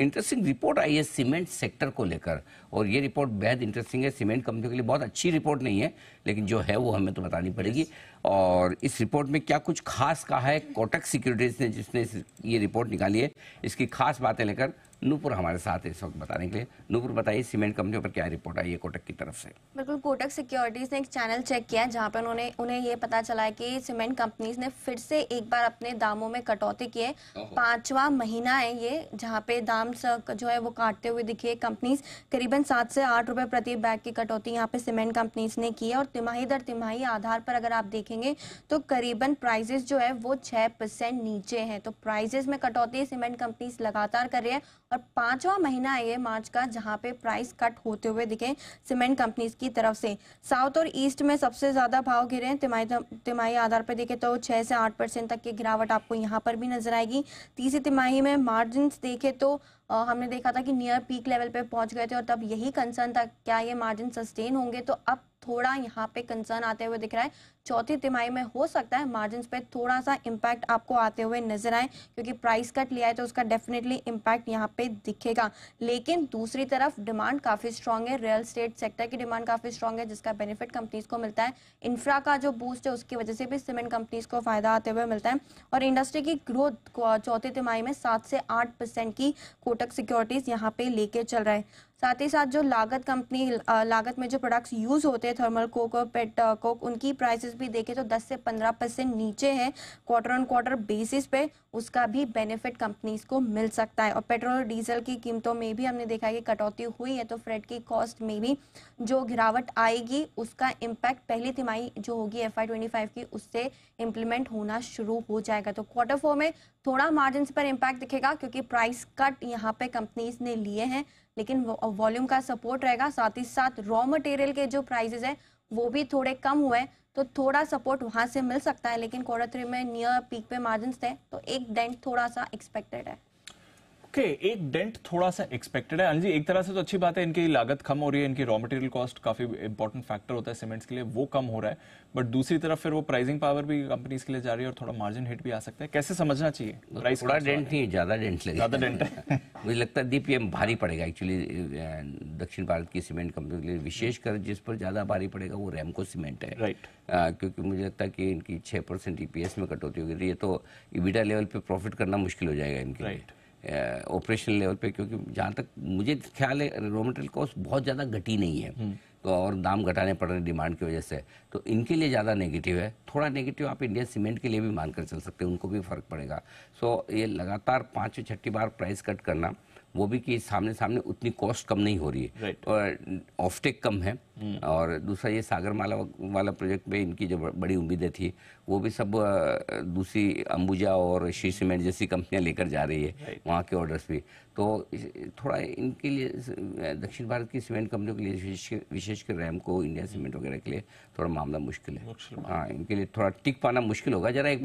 Interesting report आई है cement sector को लेकर और ये रिपोर्ट बेहद इंटरेस्टिंग है सीमेंट कंपनियों के लिए बहुत अच्छी रिपोर्ट नहीं है लेकिन जो है वो हमें तो बतानी पड़ेगी और इस रिपोर्ट में क्या कुछ खास कहा है कोटक सिक्योरिटीज ने जिसने ये रिपोर्ट निकाली है इसकी खास बातें लेकर नूपुर हमारे साथ इस वक्त बताने के लिए नूपुर बताइए सीमेंट कंपनियों पर क्या रिपोर्ट आई है कोटक की तरफ से बिल्कुल कोटक सिक्योरिटीज ने एक चैनल चेक किया जहां पर उन्होंने उन्हें ये पता चला कि सीमेंट कंपनीज ने फिर से एक बार अपने दामों में कटौती किए पांचवा महीना है ये जहाँ पे दाम जो है वो काटते हुए दिखे कंपनीज करीबन सात से आठ रुपए प्रति बैग की कटौती यहाँ पे सीमेंट कंपनीज ने की है और तिमाही दर तिमाही आधार पर अगर आप देखेंगे तो करीबन प्राइजेस जो है वो छह नीचे है तो प्राइजेस में कटौती सीमेंट कंपनीज लगातार कर रही है और पांचवा महीना ये मार्च का जहां पे प्राइस कट होते हुए दिखे सीमेंट कंपनीज की तरफ से साउथ और ईस्ट में सबसे ज्यादा भाव गिरे तिमाही तिमाही आधार पर देखें तो छह से आठ परसेंट तक की गिरावट आपको यहां पर भी नजर आएगी तीसरी तिमाही में मार्जिन देखे तो आ, हमने देखा था कि नियर पीक लेवल पे पहुंच गए थे और तब यही कंसर्न था क्या ये मार्जिन सस्टेन होंगे तो अब थोड़ा यहाँ पे कंसर्न आते हुए दिख रहा है चौथी तिमाही में हो सकता है मार्जिन पे थोड़ा सा इम्पैक्ट आपको आते हुए नजर आए क्योंकि प्राइस कट लिया है तो उसका डेफिनेटली इम्पैक्ट यहाँ पे दिखेगा लेकिन दूसरी तरफ डिमांड काफी स्ट्रांग है रियल स्टेट सेक्टर की डिमांड काफी स्ट्रांग है जिसका बेनिफिट कंपनीज को मिलता है इंफ्रा का जो बूस्ट है उसकी वजह से भी सीमेंट कंपनीज को फायदा आते हुए मिलता है और इंडस्ट्री की ग्रोथ चौथी तिमाही में सात से आठ की कोटक सिक्योरिटीज यहाँ पे लेके चल रहा है साथ ही साथ जो लागत कंपनी लागत में जो प्रोडक्ट्स यूज़ होते हैं थर्मल कोक और पेट कोक उनकी प्राइसेस भी देखें तो 10 से 15 परसेंट नीचे है क्वार्टर ऑन क्वार्टर बेसिस पे उसका भी बेनिफिट कंपनीज को मिल सकता है और पेट्रोल और डीजल की कीमतों में भी हमने देखा है कि कटौती हुई है तो फ्रेड की कॉस्ट में भी जो गिरावट आएगी उसका इम्पैक्ट पहली तिमाही जो होगी एफ आई की उससे इम्प्लीमेंट होना शुरू हो जाएगा तो क्वार्टर फोर में थोड़ा मार्जिन पर इम्पैक्ट दिखेगा क्योंकि प्राइस कट यहाँ पे कंपनीज ने लिए हैं लेकिन वॉल्यूम का सपोर्ट रहेगा साथ ही साथ रॉ मटेरियल के जो प्राइजेज है वो भी थोड़े कम हुए तो थोड़ा सपोर्ट वहां से मिल सकता है लेकिन क्वार्टर थ्री में नियर पीक पे मार्जिन थे तो एक डेंट थोड़ा सा एक्सपेक्टेड है ओके okay, एक डेंट थोड़ा सा एक्सपेक्टेड है जी एक तरह से तो अच्छी बात है इनकी लागत कम हो रही है इनकी रॉ मटेरियल कॉस्ट काफी इंपॉर्टेंट फैक्टर होता है सीमेंट्स के लिए वो कम हो रहा है बट दूसरी तरफ फिर वो प्राइसिंग पावर भी कंपनीज के लिए जा रही है और थोड़ा मार्जिन हिट भी आ सकता है कैसे समझना चाहिए प्राइस थोड़ा डेंट नहीं ज्यादा डेंट ज्यादा डेंट है मुझे लगता है डीपीएम भारी पड़ेगा एक्चुअली दक्षिण भारत की सीमेंट कंपनी के लिए विशेषकर जिस पर ज़्यादा भारी पड़ेगा वो रेमको सीमेंट है राइट आ, क्योंकि मुझे लगता है कि इनकी छह परसेंट ईपीएस में कटौती होगी ये तो इबिटा लेवल पे प्रॉफिट करना मुश्किल हो जाएगा इनके राइट ऑपरेशन लेवल पे क्योंकि जहाँ तक मुझे ख्याल है रॉ मटेरियल कॉस्ट बहुत ज़्यादा घटी नहीं है हम्म। तो और दाम घटाने पड़ रहे डिमांड की वजह से तो इनके लिए ज़्यादा नेगेटिव है थोड़ा नेगेटिव आप इंडियन सीमेंट के लिए भी मानकर चल सकते हैं उनको भी फर्क पड़ेगा सो ये लगातार पाँच छठी बार प्राइस कट करना वो भी कि सामने सामने उतनी कॉस्ट कम नहीं हो रही है right. और ऑफटेक कम है hmm. और दूसरा ये सागरमाला वाला प्रोजेक्ट में इनकी जो बड़ी उम्मीदें थी वो भी सब दूसरी अंबुजा और शी सीमेंट जैसी कंपनियां लेकर जा रही है right. वहाँ के ऑर्डर्स भी तो थोड़ा इनके लिए दक्षिण भारत की सीमेंट कंपनियों के लिए विशेषकर को इंडिया सीमेंट वगैरह के लिए थोड़ा मामला मुश्किल है हाँ इनके लिए थोड़ा टिक पाना मुश्किल होगा जरा एक